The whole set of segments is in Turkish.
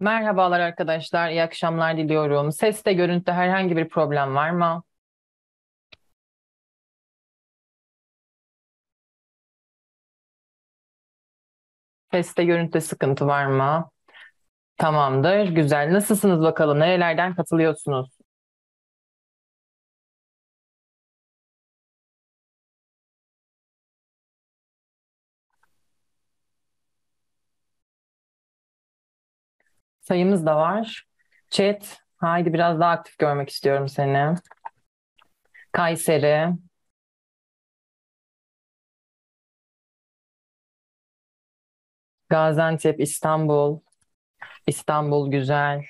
Merhabalar arkadaşlar, iyi akşamlar diliyorum. Seste, görüntüde herhangi bir problem var mı? Seste, görüntüde sıkıntı var mı? Tamamdır, güzel. Nasılsınız bakalım? Nerelerden katılıyorsunuz? sayımız da var. Chat, haydi biraz daha aktif görmek istiyorum seni. Kayseri. Gaziantep, İstanbul. İstanbul güzel.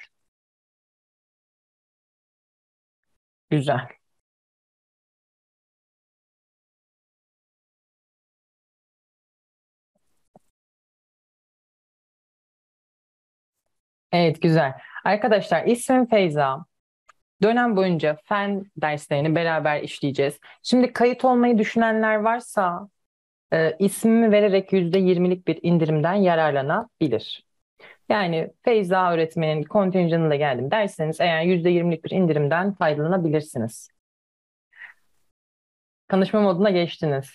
Güzel. Evet güzel. Arkadaşlar ismim Feyza. Dönem boyunca fen derslerini beraber işleyeceğiz. Şimdi kayıt olmayı düşünenler varsa e, ismimi vererek %20'lik bir indirimden yararlanabilir. Yani Feyza öğretmenin kontenjanıyla geldim derseniz eğer %20'lik bir indirimden faydalanabilirsiniz. Tanışma moduna geçtiniz.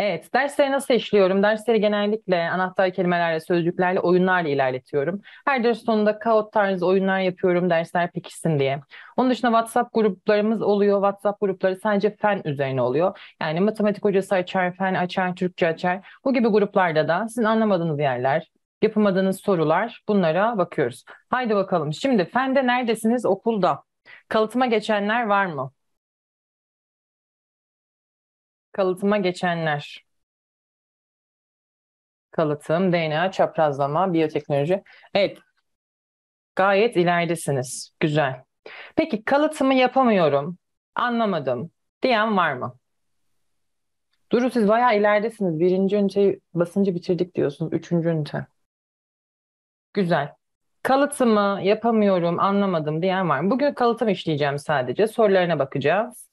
Evet, dersleri nasıl işliyorum? Dersleri genellikle anahtar kelimelerle, sözcüklerle, oyunlarla ilerletiyorum. Her ders sonunda kaot tarzı oyunlar yapıyorum dersler pekişsin diye. Onun dışında WhatsApp gruplarımız oluyor. WhatsApp grupları sadece fen üzerine oluyor. Yani matematik hocası açar, fen açar, Türkçe açar. Bu gibi gruplarda da sizin anlamadığınız yerler, yapamadığınız sorular bunlara bakıyoruz. Haydi bakalım. Şimdi fende neredesiniz okulda? Kalıtıma geçenler var mı? Kalıtıma geçenler. Kalıtım, DNA, çaprazlama, biyoteknoloji. Evet. Gayet ileridesiniz. Güzel. Peki kalıtımı yapamıyorum. Anlamadım. Diyen var mı? Duru siz bayağı ileridesiniz. Birinci üniteyi basıncı bitirdik diyorsunuz. Üçüncü ünite. Güzel. Kalıtımı yapamıyorum, anlamadım diyen var mı? Bugün kalıtım işleyeceğim sadece. Sorularına bakacağız.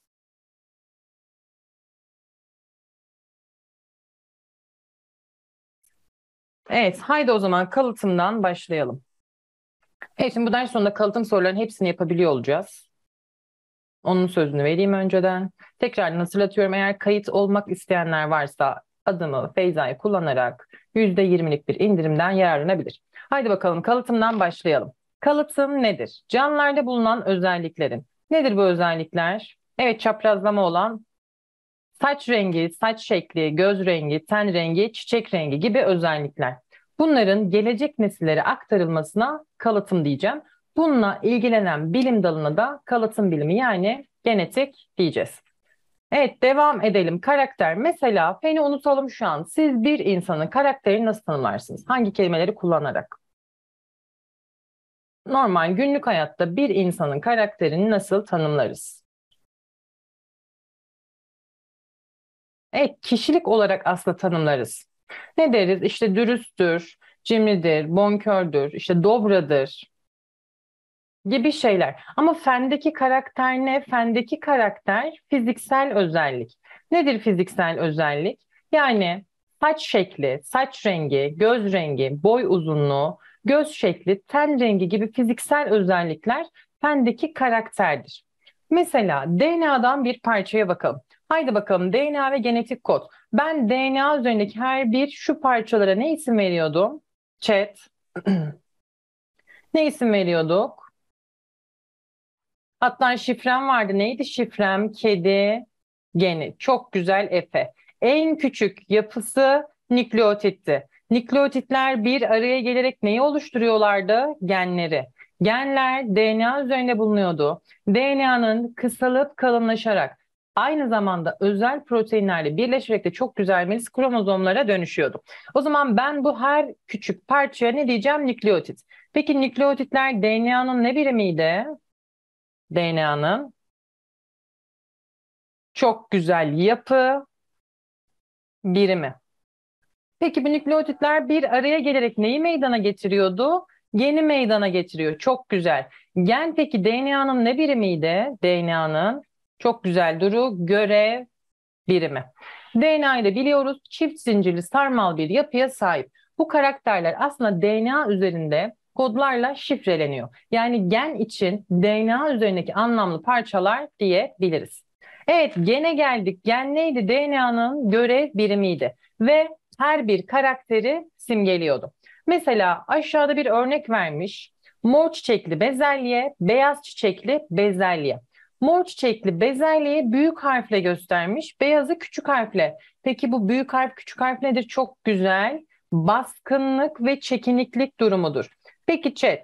Evet, haydi o zaman kalıtımdan başlayalım. Evet, şimdi bu ders sonunda kalıtım sorularının hepsini yapabiliyor olacağız. Onun sözünü vereyim önceden. Tekrar hatırlatıyorum eğer kayıt olmak isteyenler varsa adımı Feyza'yı kullanarak %20'lik bir indirimden yararlanabilir. Haydi bakalım kalıtımdan başlayalım. Kalıtım nedir? Canlılarda bulunan özelliklerin. Nedir bu özellikler? Evet çaprazlama olan Saç rengi, saç şekli, göz rengi, ten rengi, çiçek rengi gibi özellikler. Bunların gelecek nesillere aktarılmasına kalıtım diyeceğim. Bununla ilgilenen bilim dalına da kalıtım bilimi yani genetik diyeceğiz. Evet devam edelim. Karakter mesela feni unutalım şu an. Siz bir insanın karakterini nasıl tanımlarsınız? Hangi kelimeleri kullanarak? Normal günlük hayatta bir insanın karakterini nasıl tanımlarız? Evet, kişilik olarak aslında tanımlarız. Ne deriz? İşte dürüsttür, cimridir, bonkördür, işte dobradır gibi şeyler. Ama fendeki karakter ne? Fendeki karakter fiziksel özellik. Nedir fiziksel özellik? Yani saç şekli, saç rengi, göz rengi, boy uzunluğu, göz şekli, ten rengi gibi fiziksel özellikler fendeki karakterdir. Mesela DNA'dan bir parçaya bakalım. Haydi bakalım DNA ve genetik kod. Ben DNA üzerindeki her bir şu parçalara ne isim veriyordum? Chat. ne isim veriyorduk? Hatta şifrem vardı. Neydi şifrem? Kedi geni. Çok güzel Efe. En küçük yapısı nükleotitti. Nükleotitler bir araya gelerek neyi oluşturuyorlardı? Genleri. Genler DNA üzerinde bulunuyordu. DNA'nın kısalıp kalınlaşarak aynı zamanda özel proteinlerle birleşerek de çok güzel melis kromozomlara dönüşüyordu. O zaman ben bu her küçük parçaya ne diyeceğim? Nükleotit. Peki nükleotitler DNA'nın ne birimiydi? DNA'nın çok güzel yapı birimi. Peki bu nükleotitler bir araya gelerek neyi meydana getiriyordu? Geni meydana getiriyor. Çok güzel. Gen peki DNA'nın ne birimiydi? DNA'nın çok güzel Duru. göre birimi. DNA'yı da biliyoruz. Çift zincirli sarmal bir yapıya sahip. Bu karakterler aslında DNA üzerinde kodlarla şifreleniyor. Yani gen için DNA üzerindeki anlamlı parçalar diyebiliriz. Evet gene geldik. Gen neydi? DNA'nın görev birimiydi ve her bir karakteri simgeliyordu. Mesela aşağıda bir örnek vermiş. Mor çiçekli bezelye, beyaz çiçekli bezelye. Mor çiçekli bezelyeyi büyük harfle göstermiş, beyazı küçük harfle. Peki bu büyük harf küçük harf nedir? Çok güzel. Baskınlık ve çekiniklik durumudur. Peki chat.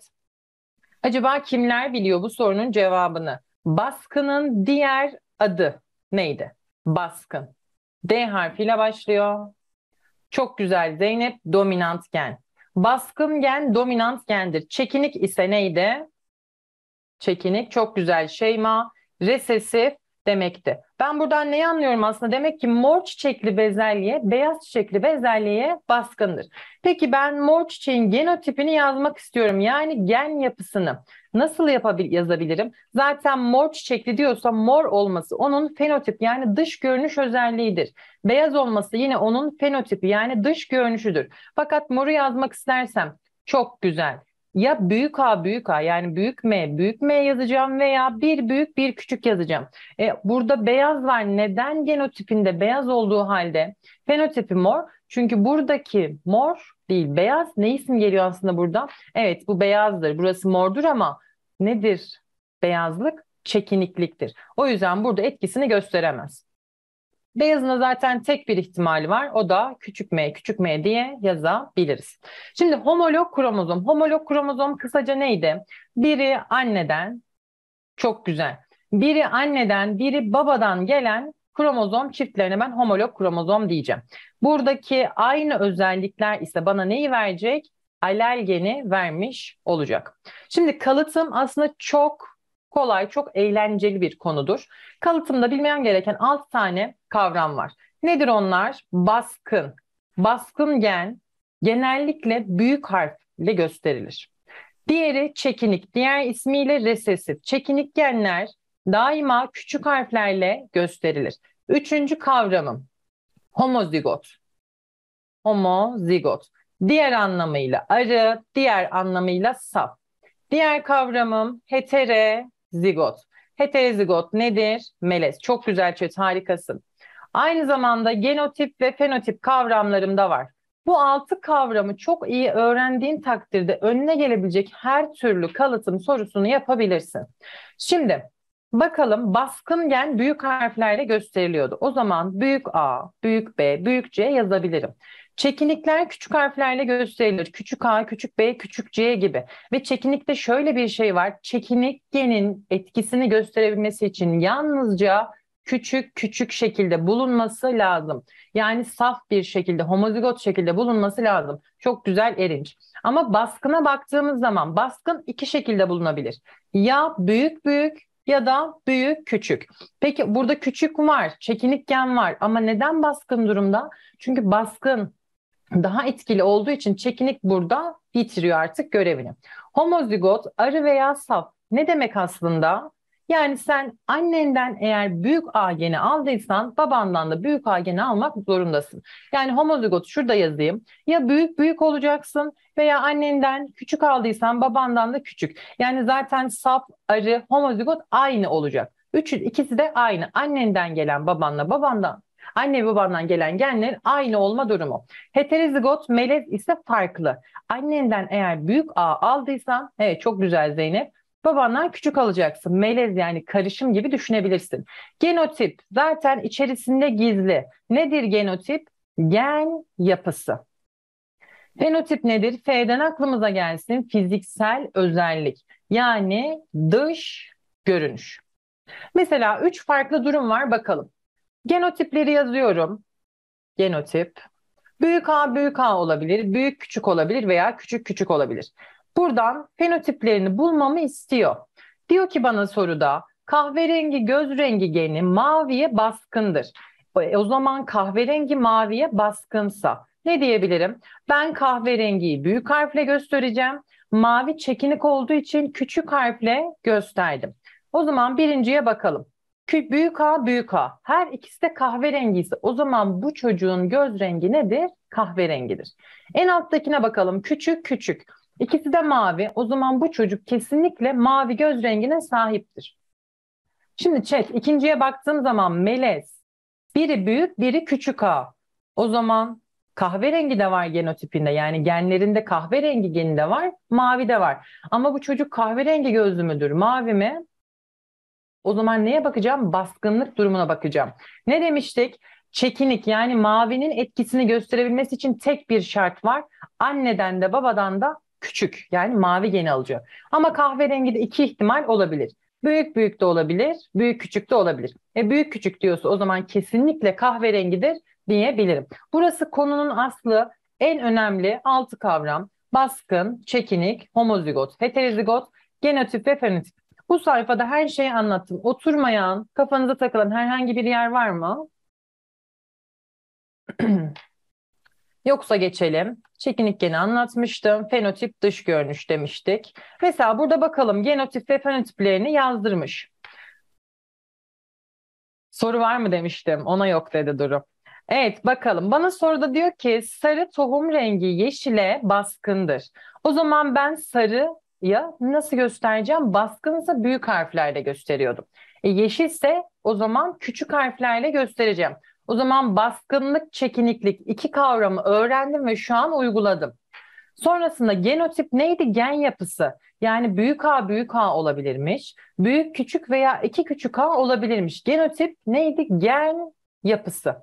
Acaba kimler biliyor bu sorunun cevabını? Baskının diğer adı neydi? Baskın. D harfiyle başlıyor. Çok güzel Zeynep dominant gen. Baskın gen dominant gendir. Çekinik ise neydi? Çekinik çok güzel Şeyma resesif demekti. Ben buradan neyi anlıyorum aslında? Demek ki mor çiçekli bezelye, beyaz çiçekli bezelyeye baskındır. Peki ben mor çiçeğin genotipini yazmak istiyorum. Yani gen yapısını nasıl yapabil yazabilirim? Zaten mor çiçekli diyorsa mor olması onun fenotip yani dış görünüş özelliğidir. Beyaz olması yine onun fenotipi yani dış görünüşüdür. Fakat moru yazmak istersem çok güzel ya büyük A büyük A yani büyük M büyük M yazacağım veya bir büyük bir küçük yazacağım. E, burada beyaz var. Neden genotipinde beyaz olduğu halde fenotipi mor? Çünkü buradaki mor değil beyaz ne isim geliyor aslında burada? Evet bu beyazdır burası mordur ama nedir beyazlık? Çekinikliktir. O yüzden burada etkisini gösteremez. Beyazına zaten tek bir ihtimali var. O da küçük m küçük m diye yazabiliriz. Şimdi homolog kromozom. Homolog kromozom kısaca neydi? Biri anneden çok güzel. Biri anneden, biri babadan gelen kromozom çiftlerine ben homolog kromozom diyeceğim. Buradaki aynı özellikler ise bana neyi verecek? Alel vermiş olacak. Şimdi kalıtım aslında çok kolay, çok eğlenceli bir konudur. Kalıtımda bilmeyen gereken 6 tane kavram var. Nedir onlar? Baskın. Baskın gen genellikle büyük harfle gösterilir. Diğeri çekinik, diğer ismiyle resesif. Çekinik genler daima küçük harflerle gösterilir. Üçüncü kavramım homozigot. Homozigot. Diğer anlamıyla arı, diğer anlamıyla saf. Diğer kavramım hetere, zigot. Heterozigot nedir? Melez. Çok güzel çöz, harikasın. Aynı zamanda genotip ve fenotip kavramlarım da var. Bu altı kavramı çok iyi öğrendiğin takdirde önüne gelebilecek her türlü kalıtım sorusunu yapabilirsin. Şimdi bakalım baskın gen büyük harflerle gösteriliyordu. O zaman büyük A, büyük B, büyük C yazabilirim. Çekinikler küçük harflerle gösterilir. Küçük a, küçük b, küçük c gibi. Ve çekinikte şöyle bir şey var. Çekinik genin etkisini gösterebilmesi için yalnızca küçük küçük şekilde bulunması lazım. Yani saf bir şekilde, homozigot şekilde bulunması lazım. Çok güzel erinç. Ama baskına baktığımız zaman baskın iki şekilde bulunabilir. Ya büyük büyük ya da büyük küçük. Peki burada küçük var, çekinikken var ama neden baskın durumda? Çünkü baskın daha etkili olduğu için çekinik burada bitiriyor artık görevini. Homozigot arı veya saf ne demek aslında? Yani sen annenden eğer büyük A geni aldıysan babandan da büyük A geni almak zorundasın. Yani homozigot şurada yazayım. Ya büyük büyük olacaksın veya annenden küçük aldıysan babandan da küçük. Yani zaten sap, arı, homozigot aynı olacak. Üçü, ikisi de aynı. Annenden gelen babanla babandan Anne babandan gelen genler aynı olma durumu. Heterozigot melez ise farklı. Annenden eğer büyük A aldıysan, evet çok güzel Zeynep. Babandan küçük alacaksın. Melez yani karışım gibi düşünebilirsin. Genotip zaten içerisinde gizli. Nedir genotip? Gen yapısı. Fenotip nedir? F'den aklımıza gelsin. Fiziksel özellik. Yani dış görünüş. Mesela üç farklı durum var bakalım. Genotipleri yazıyorum. Genotip. Büyük A büyük A olabilir, büyük küçük olabilir veya küçük küçük olabilir. Buradan fenotiplerini bulmamı istiyor. Diyor ki bana soruda kahverengi göz rengi geni maviye baskındır. E, o zaman kahverengi maviye baskınsa ne diyebilirim? Ben kahverengiyi büyük harfle göstereceğim. Mavi çekinik olduğu için küçük harfle gösterdim. O zaman birinciye bakalım. Büyük A, büyük A. Her ikisi de kahverengi ise o zaman bu çocuğun göz rengi nedir? Kahverengidir. En alttakine bakalım. Küçük, küçük. İkisi de mavi. O zaman bu çocuk kesinlikle mavi göz rengine sahiptir. Şimdi çek. ikinciye baktığım zaman melez. Biri büyük, biri küçük A. O zaman kahverengi de var genotipinde. Yani genlerinde kahverengi geni de var, mavi de var. Ama bu çocuk kahverengi gözlü müdür, mavi mi? O zaman neye bakacağım? Baskınlık durumuna bakacağım. Ne demiştik? Çekinik yani mavinin etkisini gösterebilmesi için tek bir şart var. Anneden de babadan da küçük yani mavi geni alacak. Ama kahverengi de iki ihtimal olabilir. Büyük büyük de olabilir, büyük küçük de olabilir. E büyük küçük diyorsa o zaman kesinlikle kahverengidir diyebilirim. Burası konunun aslı en önemli altı kavram. Baskın, çekinik, homozigot, heterozigot, genotip ve fenotip. Bu sayfada her şeyi anlattım. Oturmayan, kafanıza takılan herhangi bir yer var mı? Yoksa geçelim. Çekinik geni anlatmıştım. Fenotip dış görünüş demiştik. Mesela burada bakalım genotip ve fenotiplerini yazdırmış. Soru var mı demiştim. Ona yok dedi Duru. Evet bakalım. Bana soruda diyor ki sarı tohum rengi yeşile baskındır. O zaman ben sarı ya nasıl göstereceğim? Baskınsa büyük harflerle gösteriyordum. E, yeşilse o zaman küçük harflerle göstereceğim. O zaman baskınlık, çekiniklik iki kavramı öğrendim ve şu an uyguladım. Sonrasında genotip neydi? Gen yapısı. Yani büyük A büyük A olabilirmiş. Büyük küçük veya iki küçük A olabilirmiş. Genotip neydi? Gen yapısı.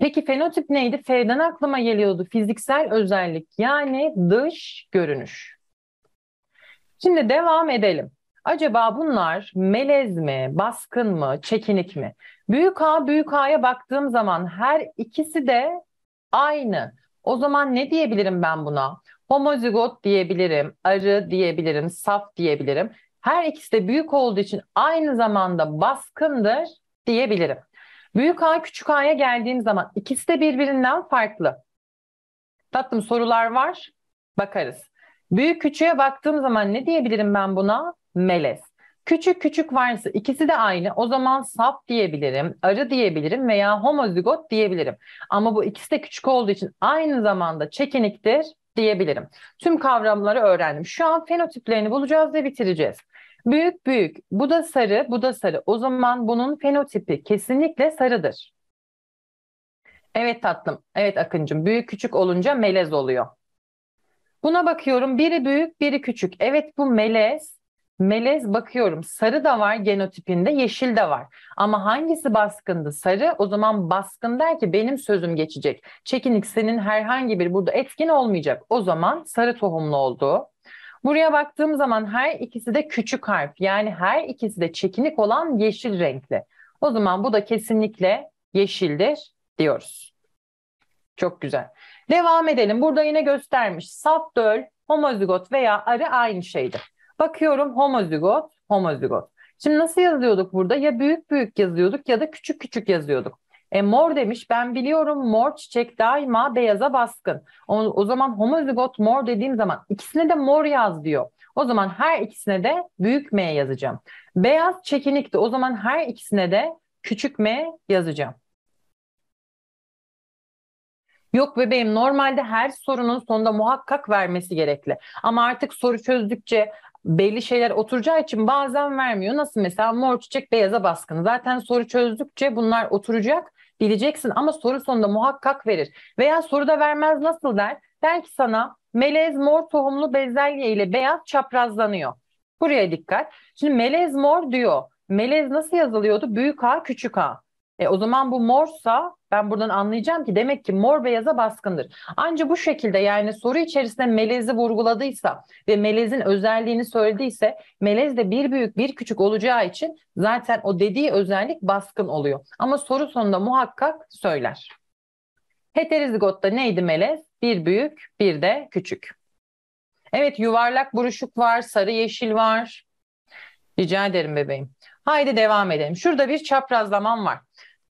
Peki fenotip neydi? F'den aklıma geliyordu. Fiziksel özellik yani dış görünüş. Şimdi devam edelim. Acaba bunlar melez mi, baskın mı, çekinik mi? Büyük A, büyük A'ya baktığım zaman her ikisi de aynı. O zaman ne diyebilirim ben buna? Homozigot diyebilirim, arı diyebilirim, saf diyebilirim. Her ikisi de büyük olduğu için aynı zamanda baskındır diyebilirim. Büyük A küçük A'ya geldiğim zaman ikisi de birbirinden farklı. Tatlım sorular var. Bakarız. Büyük küçüğe baktığım zaman ne diyebilirim ben buna? Melez. Küçük küçük varsa ikisi de aynı. O zaman sap diyebilirim, arı diyebilirim veya homozigot diyebilirim. Ama bu ikisi de küçük olduğu için aynı zamanda çekiniktir diyebilirim. Tüm kavramları öğrendim. Şu an fenotiplerini bulacağız ve bitireceğiz. Büyük büyük. Bu da sarı, bu da sarı. O zaman bunun fenotipi kesinlikle sarıdır. Evet tatlım. Evet Akıncım. Büyük küçük olunca melez oluyor. Buna bakıyorum biri büyük biri küçük. Evet bu melez. Melez bakıyorum sarı da var genotipinde yeşil de var. Ama hangisi baskındı? Sarı o zaman baskın der ki benim sözüm geçecek. Çekinik senin herhangi bir burada etkin olmayacak. O zaman sarı tohumlu oldu. Buraya baktığım zaman her ikisi de küçük harf. Yani her ikisi de çekinik olan yeşil renkli. O zaman bu da kesinlikle yeşildir diyoruz. Çok güzel. Devam edelim. Burada yine göstermiş. Saf döl, homozigot veya arı aynı şeydi. Bakıyorum homozigot, homozigot. Şimdi nasıl yazıyorduk burada? Ya büyük büyük yazıyorduk ya da küçük küçük yazıyorduk. E, mor demiş ben biliyorum mor çiçek daima beyaza baskın. O, o zaman homozigot mor dediğim zaman ikisine de mor yaz diyor. O zaman her ikisine de büyük M yazacağım. Beyaz çekinikti. O zaman her ikisine de küçük M yazacağım. Yok bebeğim normalde her sorunun sonunda muhakkak vermesi gerekli. Ama artık soru çözdükçe belli şeyler oturacağı için bazen vermiyor. Nasıl mesela mor çiçek beyaza baskın. Zaten soru çözdükçe bunlar oturacak bileceksin ama soru sonunda muhakkak verir. Veya soruda vermez nasıl der? Der ki sana melez mor tohumlu bezelye ile beyaz çaprazlanıyor. Buraya dikkat. Şimdi melez mor diyor. Melez nasıl yazılıyordu? Büyük A, küçük A. E, o zaman bu morsa ben buradan anlayacağım ki demek ki mor beyaza baskındır. Ancak bu şekilde yani soru içerisinde melezi vurguladıysa ve melezin özelliğini söylediyse melez de bir büyük bir küçük olacağı için zaten o dediği özellik baskın oluyor. Ama soru sonunda muhakkak söyler. Heterizigotta neydi melez? Bir büyük bir de küçük. Evet yuvarlak buruşuk var, sarı yeşil var. Rica ederim bebeğim. Haydi devam edelim. Şurada bir çaprazlamam var.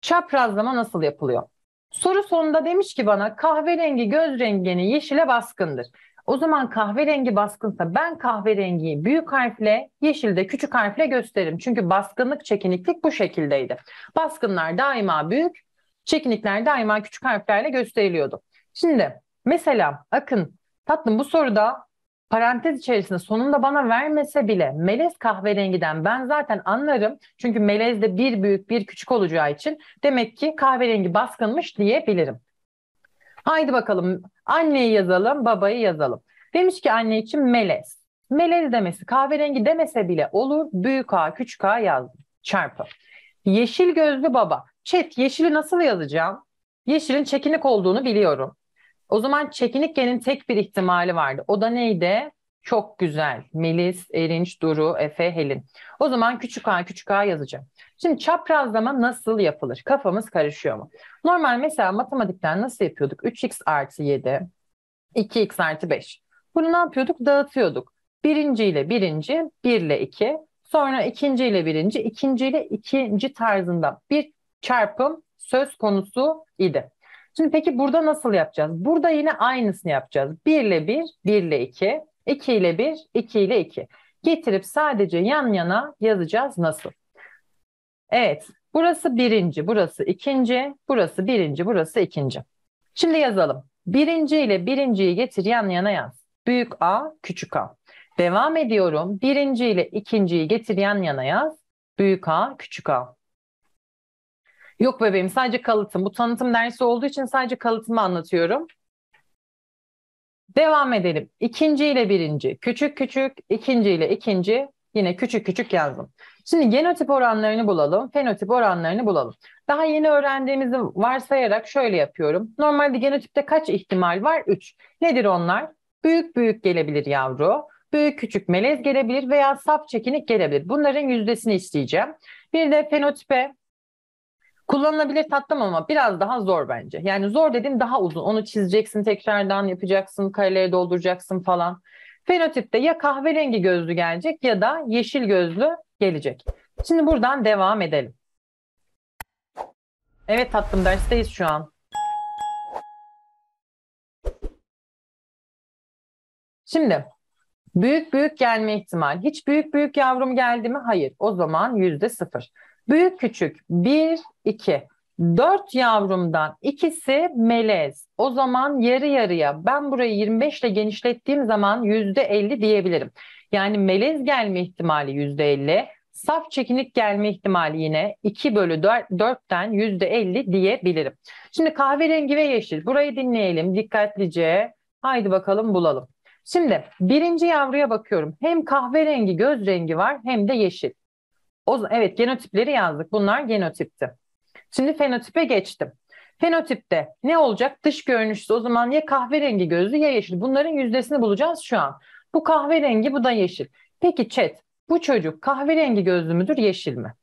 Çaprazlama nasıl yapılıyor? Soru sonunda demiş ki bana kahverengi göz rengini yeşile baskındır. O zaman kahverengi baskınsa ben kahverengiyi büyük harfle, yeşil de küçük harfle gösteririm. Çünkü baskınlık, çekiniklik bu şekildeydi. Baskınlar daima büyük, çekinikler daima küçük harflerle gösteriliyordu. Şimdi mesela Akın tatlım bu soruda parantez içerisinde sonunda bana vermese bile melez kahverengiden ben zaten anlarım. Çünkü melez de bir büyük bir küçük olacağı için demek ki kahverengi baskınmış diyebilirim. Haydi bakalım anneyi yazalım babayı yazalım. Demiş ki anne için melez. Melez demesi kahverengi demese bile olur. Büyük A küçük A yazdım çarpı. Yeşil gözlü baba. Çet yeşili nasıl yazacağım? Yeşilin çekinik olduğunu biliyorum. O zaman Çekinikke'nin tek bir ihtimali vardı. O da neydi? Çok güzel. Melis, Erinç, Duru, Efe, Helin. O zaman küçük A küçük A yazacağım. Şimdi çaprazlama nasıl yapılır? Kafamız karışıyor mu? Normal mesela matematikten nasıl yapıyorduk? 3x artı 7, 2x artı 5. Bunu ne yapıyorduk? Dağıtıyorduk. Birinci ile birinci, bir ile iki. Sonra ikinci ile birinci, ikinci ile ikinci tarzında bir çarpım söz konusu idi. Şimdi peki burada nasıl yapacağız? Burada yine aynısını yapacağız. 1 ile 1, 1 ile 2, 2 ile 1, 2 ile 2. Getirip sadece yan yana yazacağız nasıl? Evet, burası birinci, burası ikinci, burası birinci, burası ikinci. Şimdi yazalım. Birinci ile birinciyi getir yan yana yaz. Büyük A, küçük A. Devam ediyorum. Birinci ile ikinciyi getir yan yana yaz. Büyük A, küçük A. Yok bebeğim sadece kalıtım. Bu tanıtım dersi olduğu için sadece kalıtımı anlatıyorum. Devam edelim. İkinci ile birinci. Küçük küçük, ikinci ile ikinci. Yine küçük küçük yazdım. Şimdi genotip oranlarını bulalım, fenotip oranlarını bulalım. Daha yeni öğrendiğimizi varsayarak şöyle yapıyorum. Normalde genotipte kaç ihtimal var? 3. Nedir onlar? Büyük büyük gelebilir yavru, büyük küçük melez gelebilir veya sap çekinik gelebilir. Bunların yüzdesini isteyeceğim. Bir de fenotipe Kullanılabilir tatlım ama biraz daha zor bence. Yani zor dediğim daha uzun. Onu çizeceksin tekrardan yapacaksın, kareleri dolduracaksın falan. Fenotipte ya kahverengi gözlü gelecek ya da yeşil gözlü gelecek. Şimdi buradan devam edelim. Evet tatlım dersteyiz şu an. Şimdi büyük büyük gelme ihtimal. Hiç büyük büyük yavrum geldi mi? Hayır. O zaman yüzde sıfır. Büyük küçük 1, 2. 4 yavrumdan ikisi melez. O zaman yarı yarıya ben burayı 25 ile genişlettiğim zaman %50 diyebilirim. Yani melez gelme ihtimali %50. Saf çekinik gelme ihtimali yine 2 bölü 4, 4'ten %50 diyebilirim. Şimdi kahverengi ve yeşil. Burayı dinleyelim dikkatlice. Haydi bakalım bulalım. Şimdi birinci yavruya bakıyorum. Hem kahverengi göz rengi var hem de yeşil. O, evet genotipleri yazdık. Bunlar genotipti. Şimdi fenotipe geçtim. Fenotipte ne olacak? Dış görünüşte o zaman ya kahverengi gözlü ya yeşil. Bunların yüzdesini bulacağız şu an. Bu kahverengi bu da yeşil. Peki chat bu çocuk kahverengi gözlü müdür yeşil mi?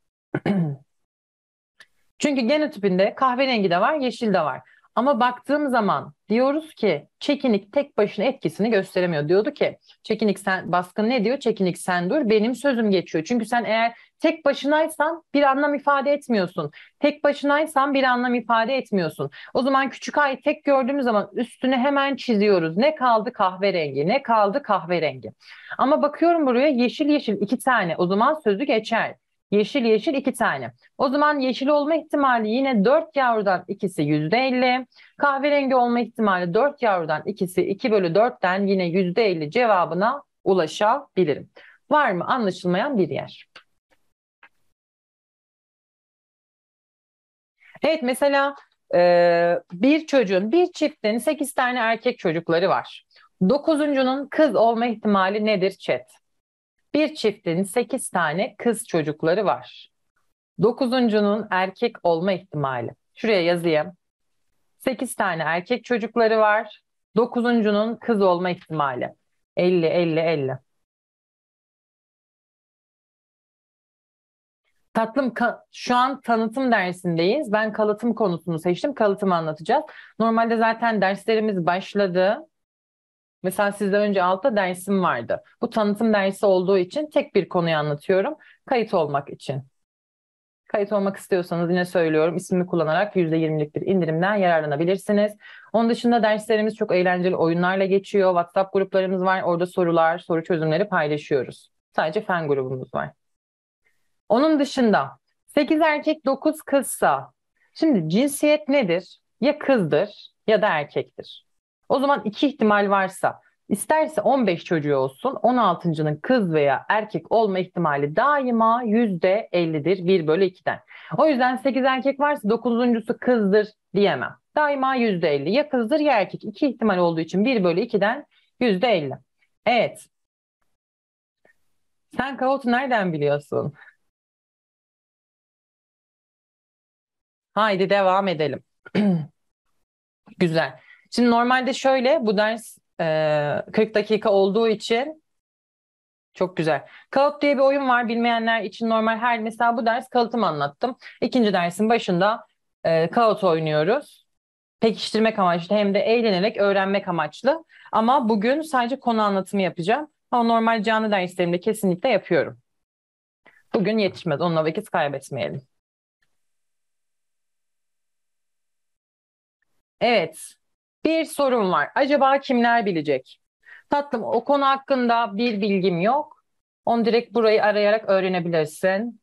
Çünkü genotipinde kahverengi de var yeşil de var. Ama baktığım zaman diyoruz ki çekinik tek başına etkisini gösteremiyor. Diyordu ki çekinik sen baskın ne diyor? Çekinik sen dur benim sözüm geçiyor. Çünkü sen eğer tek başınaysan bir anlam ifade etmiyorsun. Tek başınaysan bir anlam ifade etmiyorsun. O zaman küçük ay tek gördüğümüz zaman üstüne hemen çiziyoruz. Ne kaldı kahverengi, ne kaldı kahverengi. Ama bakıyorum buraya yeşil yeşil iki tane o zaman sözü geçer. Yeşil yeşil iki tane. O zaman yeşil olma ihtimali yine 4 yavrudan ikisi %50. Kahverengi olma ihtimali 4 yavrudan ikisi 2 bölü 4'ten yine %50 cevabına ulaşabilirim. Var mı anlaşılmayan bir yer? Evet mesela e, bir çocuğun, bir çiftin 8 tane erkek çocukları var. Dokuzuncunun kız olma ihtimali nedir chat? Bir çiftin 8 tane kız çocukları var. Dokuzuncunun erkek olma ihtimali. Şuraya yazayım. 8 tane erkek çocukları var. Dokuzuncunun kız olma ihtimali. 50, 50, 50. Tatlım şu an tanıtım dersindeyiz. Ben kalıtım konusunu seçtim. Kalıtımı anlatacağız. Normalde zaten derslerimiz başladı. Mesela sizden önce altta dersim vardı. Bu tanıtım dersi olduğu için tek bir konuyu anlatıyorum. Kayıt olmak için. Kayıt olmak istiyorsanız yine söylüyorum ismimi kullanarak %20'lik bir indirimden yararlanabilirsiniz. Onun dışında derslerimiz çok eğlenceli oyunlarla geçiyor. WhatsApp gruplarımız var. Orada sorular, soru çözümleri paylaşıyoruz. Sadece fen grubumuz var. Onun dışında 8 erkek 9 kızsa şimdi cinsiyet nedir? Ya kızdır ya da erkektir. O zaman iki ihtimal varsa isterse 15 çocuğu olsun 16.'nın kız veya erkek olma ihtimali daima %50'dir 1 bölü 2'den. O yüzden 8 erkek varsa 9.'sü kızdır diyemem. Daima %50 ya kızdır ya erkek iki ihtimal olduğu için 1 bölü 2'den %50. Evet. Sen kaotu nereden biliyorsun? Haydi devam edelim. Güzel. Şimdi normalde şöyle bu ders e, 40 dakika olduğu için çok güzel. Kalıp diye bir oyun var bilmeyenler için normal her mesela bu ders kalıtım anlattım. İkinci dersin başında e, kalıt oynuyoruz. Pekiştirmek amaçlı hem de eğlenerek öğrenmek amaçlı. Ama bugün sadece konu anlatımı yapacağım. Ama normal canlı derslerimde kesinlikle yapıyorum. Bugün yetişmez. Onunla vakit kaybetmeyelim. Evet. Bir sorum var. Acaba kimler bilecek? Tatlım o konu hakkında bir bilgim yok. Onu direkt burayı arayarak öğrenebilirsin.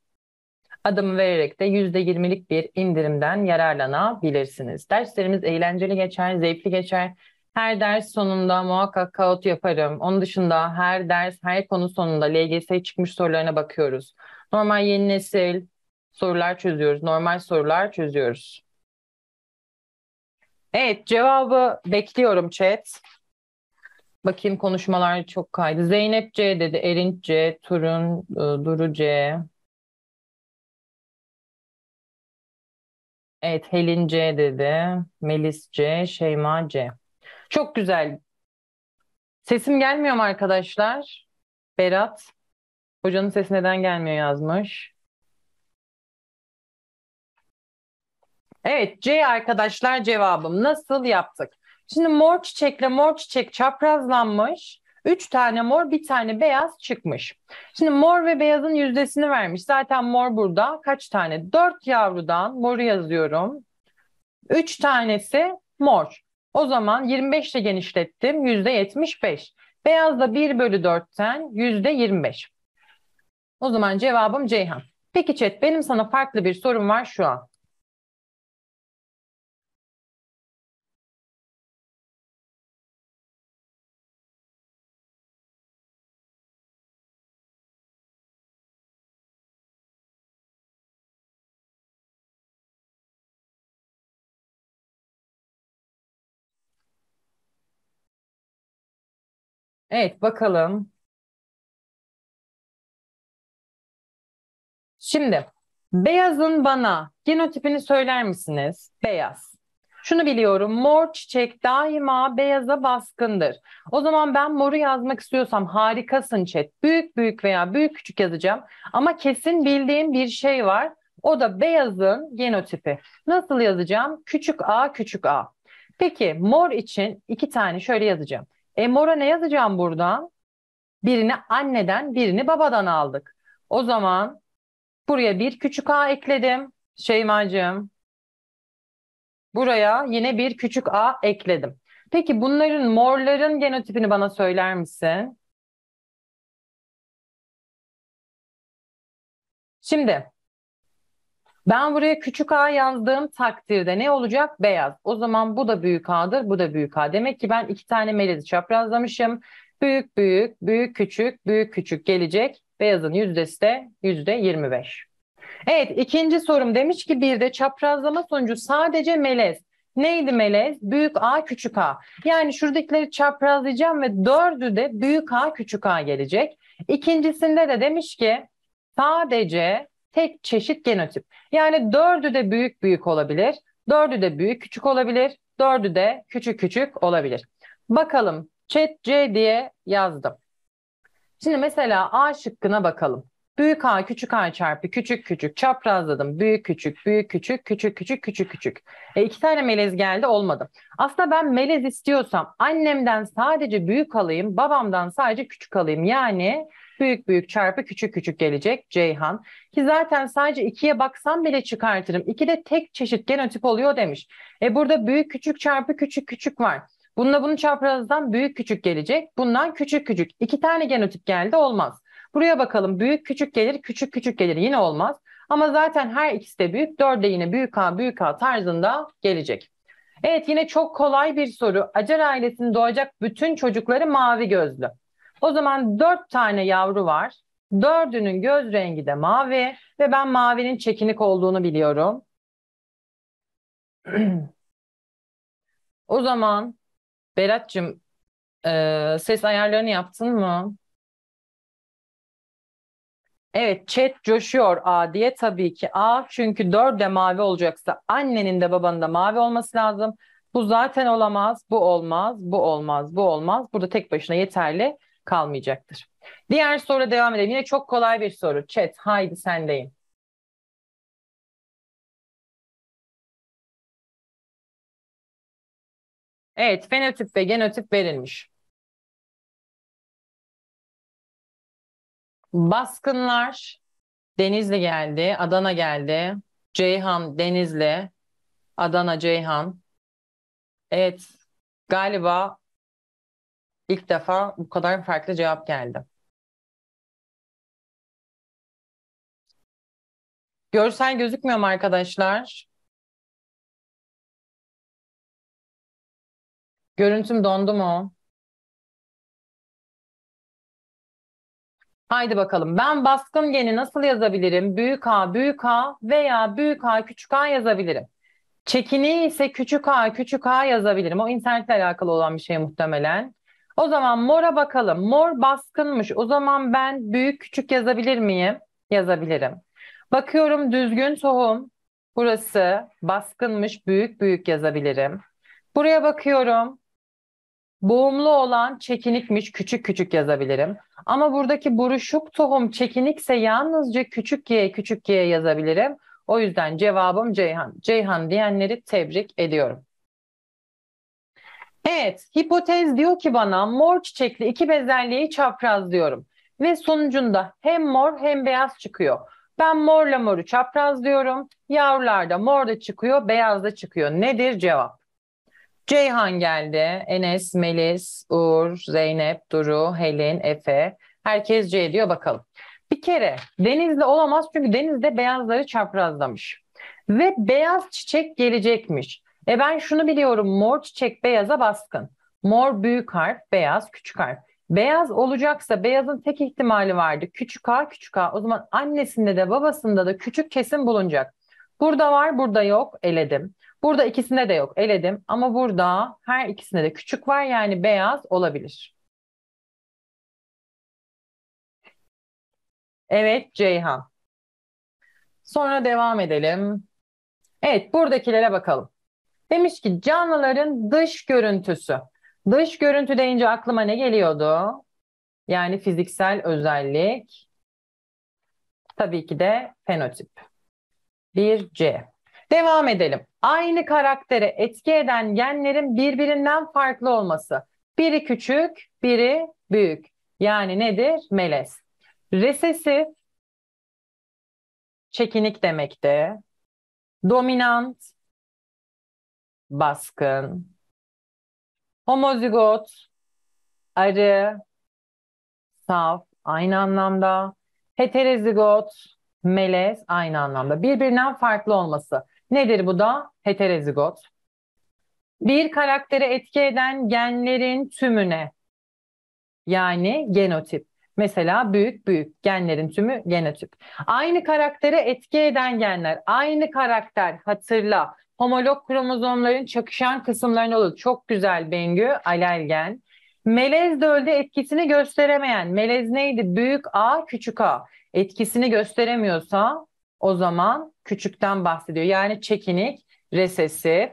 Adımı vererek de %20'lik bir indirimden yararlanabilirsiniz. Derslerimiz eğlenceli geçer, zevkli geçer. Her ders sonunda muhakkak kaot yaparım. Onun dışında her ders, her konu sonunda LGS çıkmış sorularına bakıyoruz. Normal yeni nesil sorular çözüyoruz, normal sorular çözüyoruz. Evet cevabı bekliyorum chat. Bakayım konuşmalar çok kaydı. Zeynep C dedi. Erin C. Turun, e, Duru C. Evet Helin C dedi. Melis C. Şeyma C. Çok güzel. Sesim gelmiyor mu arkadaşlar? Berat. Hocanın sesi neden gelmiyor yazmış. Evet C arkadaşlar cevabım. Nasıl yaptık? Şimdi mor çiçekle mor çiçek çaprazlanmış. Üç tane mor bir tane beyaz çıkmış. Şimdi mor ve beyazın yüzdesini vermiş. Zaten mor burada kaç tane? Dört yavrudan moru yazıyorum. Üç tanesi mor. O zaman 25 ile genişlettim. Yüzde 75. Beyaz da 1 bölü 4'ten yüzde 25. O zaman cevabım Ceyhan. Peki Çet benim sana farklı bir sorum var şu an. Evet bakalım. Şimdi beyazın bana genotipini söyler misiniz? Beyaz. Şunu biliyorum mor çiçek daima beyaza baskındır. O zaman ben moru yazmak istiyorsam harikasın chat. Büyük büyük veya büyük küçük yazacağım. Ama kesin bildiğim bir şey var. O da beyazın genotipi. Nasıl yazacağım? Küçük a küçük a. Peki mor için iki tane şöyle yazacağım. E mora ne yazacağım buradan? Birini anneden, birini babadan aldık. O zaman buraya bir küçük a ekledim Şeymacığım. Buraya yine bir küçük a ekledim. Peki bunların morların genotipini bana söyler misin? Şimdi ben buraya küçük A yazdığım takdirde ne olacak? Beyaz. O zaman bu da büyük A'dır, bu da büyük A. Demek ki ben iki tane melezi çaprazlamışım. Büyük büyük, büyük küçük, büyük küçük gelecek. Beyazın yüzdesi de yüzde 25. Evet ikinci sorum demiş ki bir de çaprazlama sonucu sadece melez. Neydi melez? Büyük A küçük A. Yani şuradakileri çaprazlayacağım ve dördü de büyük A küçük A gelecek. İkincisinde de demiş ki sadece tek çeşit genotip. Yani dördü de büyük büyük olabilir, dördü de büyük küçük olabilir, dördü de küçük küçük olabilir. Bakalım chat C diye yazdım. Şimdi mesela A şıkkına bakalım. Büyük A küçük A çarpı küçük küçük çaprazladım. Büyük küçük büyük küçük küçük küçük küçük küçük. E, iki tane melez geldi olmadı. Aslında ben melez istiyorsam annemden sadece büyük alayım babamdan sadece küçük alayım. Yani büyük büyük çarpı küçük küçük gelecek Ceyhan. Ki zaten sadece ikiye baksam bile çıkartırım. de tek çeşit genotip oluyor demiş. E burada büyük küçük çarpı küçük küçük var. Bununla bunu çaprazdan büyük küçük gelecek. Bundan küçük küçük. İki tane genotip geldi olmaz. Buraya bakalım büyük küçük gelir küçük küçük gelir yine olmaz. Ama zaten her ikisi de büyük. Dört de yine büyük A büyük A tarzında gelecek. Evet yine çok kolay bir soru. Acar ailesinin doğacak bütün çocukları mavi gözlü. O zaman dört tane yavru var. Dördünün göz rengi de mavi ve ben mavinin çekinik olduğunu biliyorum. o zaman Berat'cığım e, ses ayarlarını yaptın mı? Evet chat coşuyor A diye tabii ki A çünkü dört de mavi olacaksa annenin de babanın da mavi olması lazım. Bu zaten olamaz, bu olmaz, bu olmaz, bu olmaz. Burada tek başına yeterli kalmayacaktır. Diğer soru devam edelim. Yine çok kolay bir soru. Chat haydi sendeyim. Evet, fenotip ve genotip verilmiş. Baskınlar Denizli geldi, Adana geldi. Ceyhan Denizli, Adana Ceyhan. Evet, galiba ilk defa bu kadar farklı cevap geldi. Görsel gözükmüyor mu arkadaşlar? Görüntüm dondu mu? Haydi bakalım. Ben baskın geni nasıl yazabilirim? Büyük A, büyük A veya büyük A, küçük A yazabilirim. Çekini ise küçük A, küçük A yazabilirim. O internetle alakalı olan bir şey muhtemelen. O zaman mora bakalım. Mor baskınmış. O zaman ben büyük küçük yazabilir miyim? Yazabilirim. Bakıyorum düzgün tohum. Burası baskınmış. Büyük büyük yazabilirim. Buraya bakıyorum. Boğumlu olan çekinikmiş. Küçük küçük yazabilirim. Ama buradaki buruşuk tohum çekinikse yalnızca küçük y küçük y yazabilirim. O yüzden cevabım Ceyhan. Ceyhan diyenleri tebrik ediyorum. Evet, hipotez diyor ki bana mor çiçekli iki bezelyeyi çaprazlıyorum ve sonucunda hem mor hem beyaz çıkıyor. Ben morla moru çaprazlıyorum. Yavrular da mor da çıkıyor, beyaz da çıkıyor. Nedir cevap? Ceyhan geldi. Enes, Melis, Uğur, Zeynep, Duru, Helin, Efe. Herkes C diyor bakalım. Bir kere denizde olamaz çünkü denizde beyazları çaprazlamış. Ve beyaz çiçek gelecekmiş. E ben şunu biliyorum mor çiçek beyaza baskın. Mor büyük harf, beyaz küçük harf. Beyaz olacaksa beyazın tek ihtimali vardı. Küçük A, küçük A. O zaman annesinde de babasında da küçük kesim bulunacak. Burada var, burada yok. Eledim. Burada ikisinde de yok. Eledim. Ama burada her ikisinde de küçük var. Yani beyaz olabilir. Evet Ceyhan. Sonra devam edelim. Evet buradakilere bakalım. Demiş ki canlıların dış görüntüsü. Dış görüntü deyince aklıma ne geliyordu? Yani fiziksel özellik. Tabii ki de fenotip. 1C. Devam edelim. Aynı karaktere etki eden genlerin birbirinden farklı olması. Biri küçük, biri büyük. Yani nedir? Melez. Resesif, çekinik demekte. Dominant, baskın, homozigot, arı, saf aynı anlamda, heterozigot, melez aynı anlamda. Birbirinden farklı olması. Nedir bu da? Heterozigot. Bir karaktere etki eden genlerin tümüne yani genotip. Mesela büyük büyük genlerin tümü genotip. Aynı karaktere etki eden genler, aynı karakter hatırla homolog kromozomların çakışan kısımlarını olur. Çok güzel Bengü, alelgen. Melez dölde etkisini gösteremeyen, melez neydi? Büyük A, küçük A. Etkisini gösteremiyorsa o zaman küçükten bahsediyor. Yani çekinik, resesif.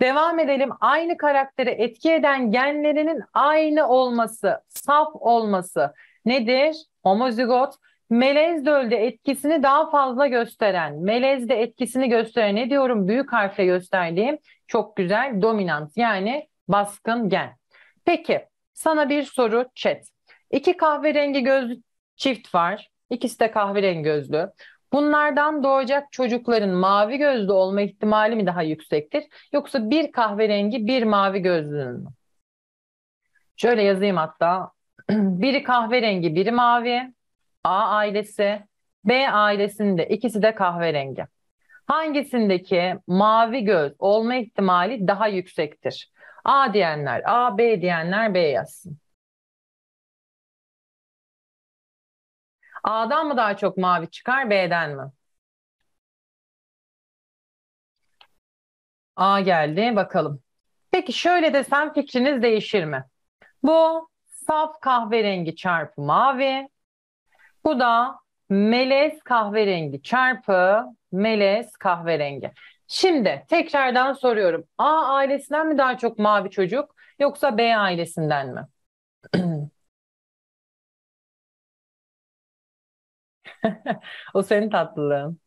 Devam edelim. Aynı karaktere etki eden genlerinin aynı olması, saf olması nedir? Homozigot Melezde dölde etkisini daha fazla gösteren, Melezde etkisini gösteren ne diyorum? Büyük harfle gösterdiğim çok güzel dominant yani baskın gen. Peki sana bir soru chat. İki kahverengi gözlü çift var. İkisi de kahverengi gözlü. Bunlardan doğacak çocukların mavi gözlü olma ihtimali mi daha yüksektir? Yoksa bir kahverengi bir mavi gözlü? mü? Şöyle yazayım hatta. biri kahverengi biri mavi. A ailesi, B ailesinde ikisi de kahverengi. Hangisindeki mavi göz olma ihtimali daha yüksektir? A diyenler A, B diyenler B yazsın. A'dan mı daha çok mavi çıkar, B'den mi? A geldi, bakalım. Peki şöyle desem fikriniz değişir mi? Bu saf kahverengi çarpı mavi bu da melez kahverengi çarpı melez kahverengi. Şimdi tekrardan soruyorum. A ailesinden mi daha çok mavi çocuk yoksa B ailesinden mi? o senin tatlılığın.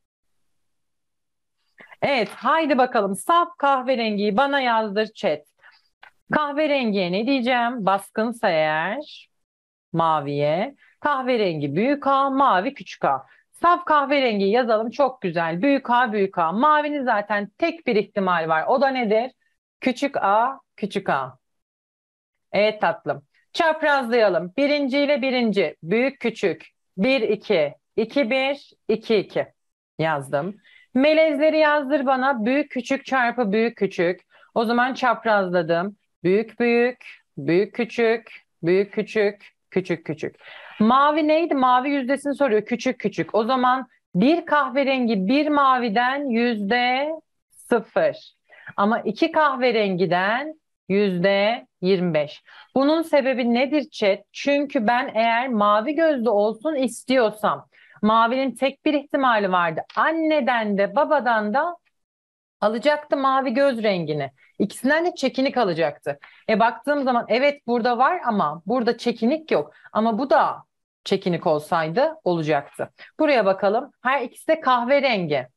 Evet haydi bakalım saf kahverengiyi bana yazdır chat. Kahverengiye ne diyeceğim? Baskınsa eğer maviye. Kahverengi büyük A, mavi küçük A. Saf kahverengi yazalım çok güzel. Büyük A büyük A. Mavinin zaten tek bir ihtimal var. O da nedir? Küçük A küçük A. Evet tatlım. Çaprazlayalım. Birinci ile birinci. Büyük küçük. 1 2 2 1 2 2 yazdım. Melezleri yazdır bana. Büyük küçük çarpı büyük küçük. O zaman çaprazladım. Büyük büyük, büyük küçük, büyük küçük, küçük küçük. Mavi neydi? Mavi yüzdesini soruyor. Küçük küçük. O zaman bir kahverengi bir maviden yüzde sıfır. Ama iki kahverengiden yüzde yirmi beş. Bunun sebebi nedir chat? Çünkü ben eğer mavi gözlü olsun istiyorsam mavinin tek bir ihtimali vardı. Anneden de babadan da alacaktı mavi göz rengini. İkisinden de çekinik alacaktı. E baktığım zaman evet burada var ama burada çekinik yok. Ama bu da çekinik olsaydı olacaktı. Buraya bakalım. Her ikisi de kahverengi.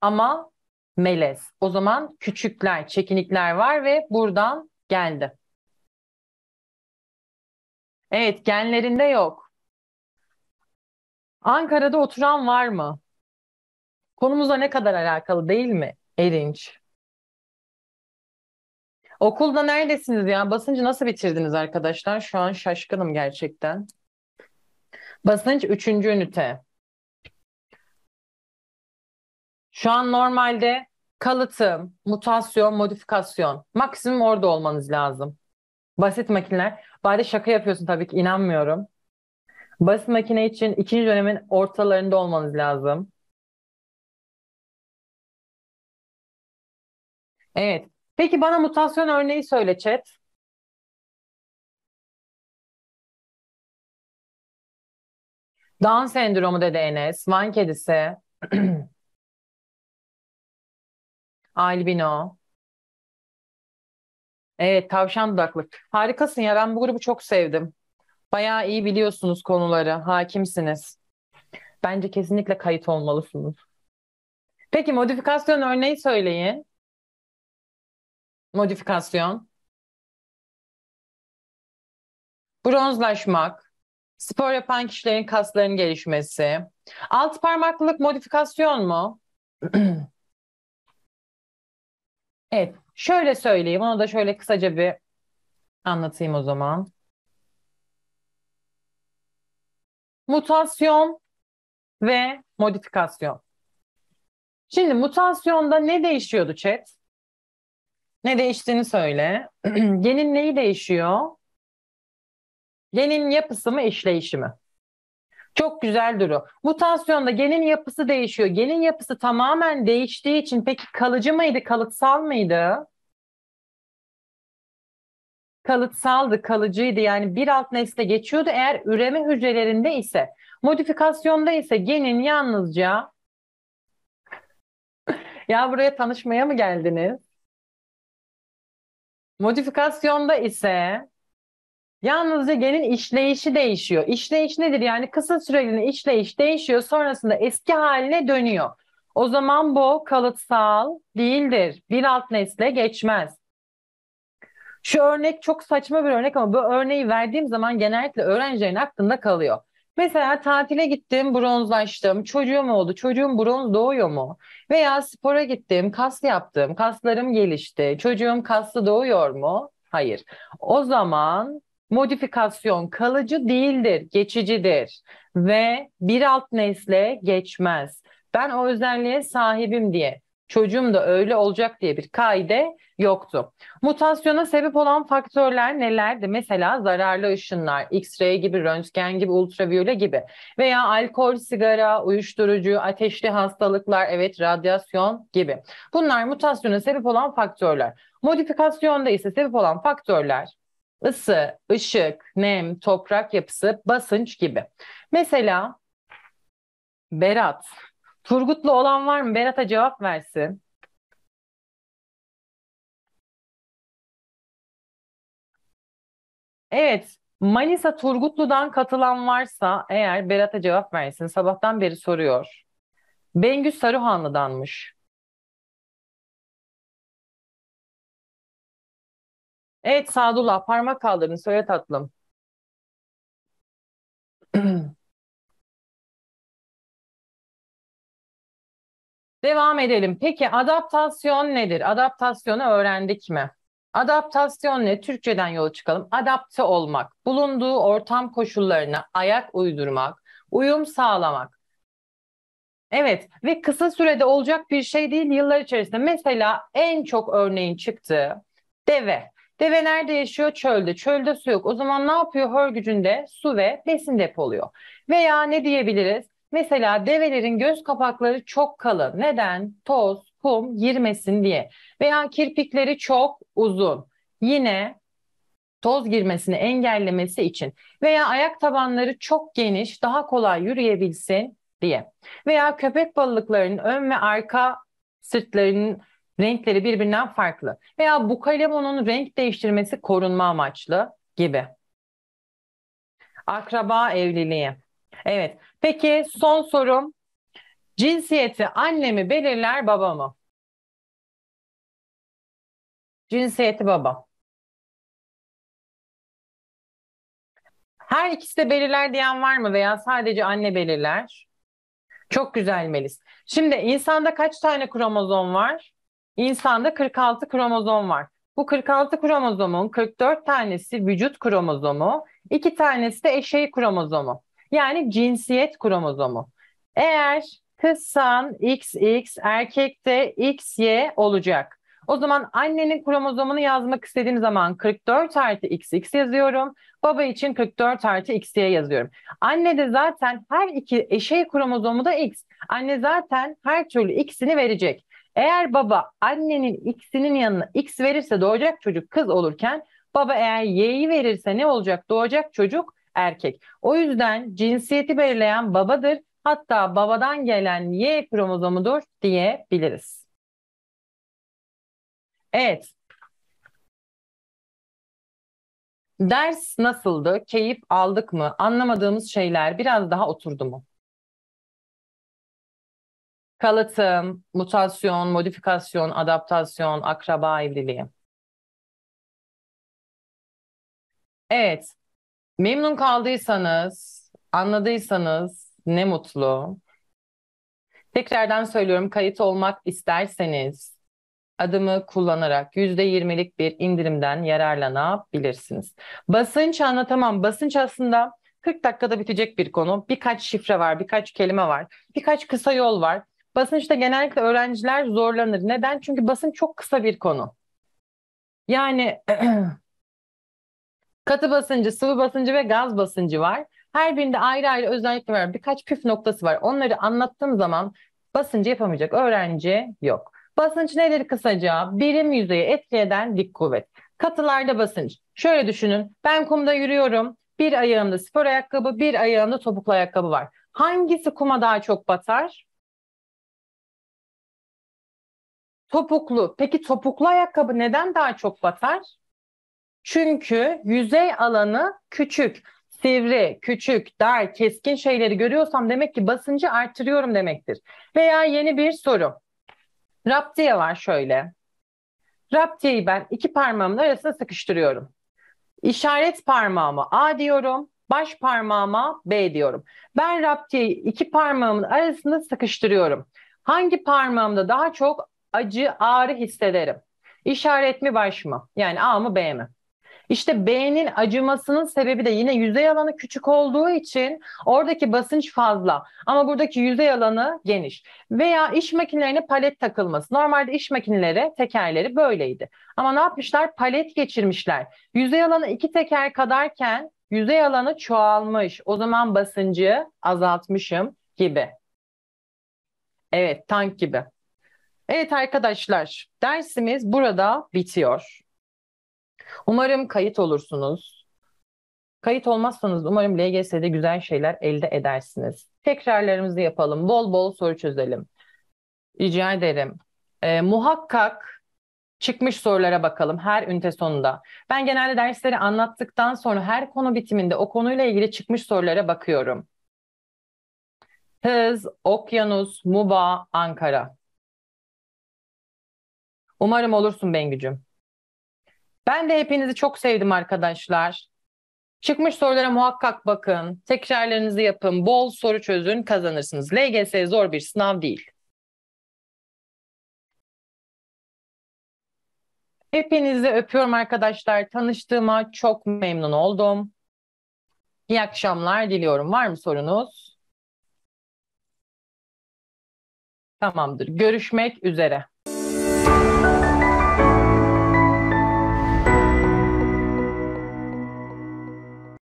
Ama melez. O zaman küçükler, çekinikler var ve buradan geldi. Evet, genlerinde yok. Ankara'da oturan var mı? Konumuza ne kadar alakalı değil mi Erinç? Okulda neredesiniz ya? Basıncı nasıl bitirdiniz arkadaşlar? Şu an şaşkınım gerçekten. Basınç üçüncü ünite. Şu an normalde kalıtım, mutasyon, modifikasyon. Maksimum orada olmanız lazım. Basit makineler. Bari şaka yapıyorsun tabii ki inanmıyorum. Basit makine için ikinci dönemin ortalarında olmanız lazım. Evet. Peki bana mutasyon örneği söyle chat. Down sendromu dedi Enes. Van kedisi. Albino. Evet tavşan dudaklık. Harikasın ya ben bu grubu çok sevdim. Bayağı iyi biliyorsunuz konuları. Hakimsiniz. Bence kesinlikle kayıt olmalısınız. Peki modifikasyon örneği söyleyin modifikasyon, bronzlaşmak, spor yapan kişilerin kaslarının gelişmesi, alt parmaklılık modifikasyon mu? evet, şöyle söyleyeyim, onu da şöyle kısaca bir anlatayım o zaman. Mutasyon ve modifikasyon. Şimdi mutasyonda ne değişiyordu chat? Ne değiştiğini söyle. Genin neyi değişiyor? Genin yapısı mı, işleyişi mi? Çok güzel duru. Mutasyonda genin yapısı değişiyor. Genin yapısı tamamen değiştiği için peki kalıcı mıydı, kalıtsal mıydı? Kalıtsaldı, kalıcıydı. Yani bir alt nesle geçiyordu eğer üreme hücrelerinde ise. Modifikasyonda ise genin yalnızca ya buraya tanışmaya mı geldiniz? Modifikasyonda ise yalnızca genin işleyişi değişiyor. İşleyiş nedir? Yani kısa süreliğine işleyiş değişiyor. Sonrasında eski haline dönüyor. O zaman bu kalıtsal değildir. Bir alt nesle geçmez. Şu örnek çok saçma bir örnek ama bu örneği verdiğim zaman genellikle öğrencilerin aklında kalıyor. Mesela tatile gittim, bronzlaştım. Çocuğum oldu. Çocuğum bronz doğuyor mu? Veya spora gittim, kas yaptım. Kaslarım gelişti. Çocuğum kaslı doğuyor mu? Hayır. O zaman modifikasyon kalıcı değildir, geçicidir ve bir alt nesle geçmez. Ben o özelliğe sahibim diye çocuğum da öyle olacak diye bir kaide yoktu. Mutasyona sebep olan faktörler nelerdi? Mesela zararlı ışınlar, X-ray gibi, röntgen gibi, ultraviyole gibi veya alkol, sigara, uyuşturucu, ateşli hastalıklar, evet radyasyon gibi. Bunlar mutasyona sebep olan faktörler. Modifikasyonda ise sebep olan faktörler ısı, ışık, nem, toprak yapısı, basınç gibi. Mesela Berat Turgut'la olan var mı? Berat'a cevap versin. Evet, Manisa Turgutlu'dan katılan varsa eğer Berat'a cevap versin. Sabahtan beri soruyor. Bengü Saruhanlı'danmış. Evet Sadullah parmak kaldırın söyle tatlım. Devam edelim. Peki adaptasyon nedir? Adaptasyonu öğrendik mi? Adaptasyon ne? Türkçeden yola çıkalım. Adapte olmak, bulunduğu ortam koşullarına ayak uydurmak, uyum sağlamak. Evet ve kısa sürede olacak bir şey değil yıllar içerisinde. Mesela en çok örneğin çıktığı deve. Deve nerede yaşıyor? Çölde. Çölde su yok. O zaman ne yapıyor? Hörgücünde su ve besin depoluyor. Veya ne diyebiliriz? Mesela develerin göz kapakları çok kalın. Neden? Toz, kum girmesin diye. Veya kirpikleri çok uzun. Yine toz girmesini engellemesi için veya ayak tabanları çok geniş, daha kolay yürüyebilsin diye. Veya köpek balıklarının ön ve arka sırtlarının renkleri birbirinden farklı veya bukalemonun renk değiştirmesi korunma amaçlı gibi. Akraba evliliği. Evet, Peki son sorum. Cinsiyeti anne mi belirler baba mı? Cinsiyeti baba. Her ikisi de belirler diyen var mı veya sadece anne belirler? Çok güzel Melis. Şimdi insanda kaç tane kromozom var? İnsanda 46 kromozom var. Bu 46 kromozomun 44 tanesi vücut kromozomu, 2 tanesi de eşey kromozomu. Yani cinsiyet kromozomu. Eğer kızsan XX, erkekte XY olacak. O zaman annenin kromozomunu yazmak istediğim zaman 44 artı XX yazıyorum. Baba için 44 artı XY yazıyorum. Anne de zaten her iki eşey kromozomu da X. Anne zaten her türlü X'ini verecek. Eğer baba annenin X'inin yanına X verirse doğacak çocuk kız olurken baba eğer Y'yi verirse ne olacak? Doğacak çocuk erkek. O yüzden cinsiyeti belirleyen babadır. Hatta babadan gelen Y kromozomudur diyebiliriz. Evet. Ders nasıldı? Keyif aldık mı? Anlamadığımız şeyler biraz daha oturdu mu? Kalıtım, mutasyon, modifikasyon, adaptasyon, akraba evliliği. Evet. Memnun kaldıysanız, anladıysanız ne mutlu. Tekrardan söylüyorum kayıt olmak isterseniz adımı kullanarak %20'lik bir indirimden yararlanabilirsiniz. Basınç anlatamam. Basınç aslında 40 dakikada bitecek bir konu. Birkaç şifre var, birkaç kelime var, birkaç kısa yol var. Basınçta genellikle öğrenciler zorlanır. Neden? Çünkü basınç çok kısa bir konu. Yani Katı basıncı, sıvı basıncı ve gaz basıncı var. Her birinde ayrı ayrı özellikleri var. Birkaç püf noktası var. Onları anlattığım zaman basıncı yapamayacak öğrenci yok. Basınç nedir kısaca? Birim yüzeyi etki eden dik kuvvet. Katılarda basınç. Şöyle düşünün. Ben kumda yürüyorum. Bir ayağımda spor ayakkabı, bir ayağımda topuklu ayakkabı var. Hangisi kuma daha çok batar? Topuklu. Peki topuklu ayakkabı neden daha çok batar? Çünkü yüzey alanı küçük, sivri, küçük, dar, keskin şeyleri görüyorsam demek ki basıncı artırıyorum demektir. Veya yeni bir soru. Raptiye var şöyle. Raptiyeyi ben iki parmağımın arasına sıkıştırıyorum. İşaret parmağıma A diyorum, baş parmağıma B diyorum. Ben raptiyeyi iki parmağımın arasında sıkıştırıyorum. Hangi parmağımda daha çok acı, ağrı hissederim? İşaret mi baş mı? Yani A mı B mi? İşte B'nin acımasının sebebi de yine yüzey alanı küçük olduğu için oradaki basınç fazla. Ama buradaki yüzey alanı geniş. Veya iş makinelerine palet takılması. Normalde iş makineleri tekerleri böyleydi. Ama ne yapmışlar? Palet geçirmişler. Yüzey alanı iki teker kadarken yüzey alanı çoğalmış. O zaman basıncı azaltmışım gibi. Evet, tank gibi. Evet arkadaşlar, dersimiz burada bitiyor. Umarım kayıt olursunuz. Kayıt olmazsanız umarım LGS'de güzel şeyler elde edersiniz. Tekrarlarımızı yapalım. Bol bol soru çözelim. Rica ederim. E, muhakkak çıkmış sorulara bakalım her ünite sonunda. Ben genelde dersleri anlattıktan sonra her konu bitiminde o konuyla ilgili çıkmış sorulara bakıyorum. Hız, Okyanus, Muba, Ankara. Umarım olursun Bengücüm. Ben de hepinizi çok sevdim arkadaşlar. Çıkmış sorulara muhakkak bakın. Tekrarlarınızı yapın. Bol soru çözün kazanırsınız. LGS zor bir sınav değil. Hepinizi öpüyorum arkadaşlar. Tanıştığıma çok memnun oldum. İyi akşamlar diliyorum. Var mı sorunuz? Tamamdır. Görüşmek üzere.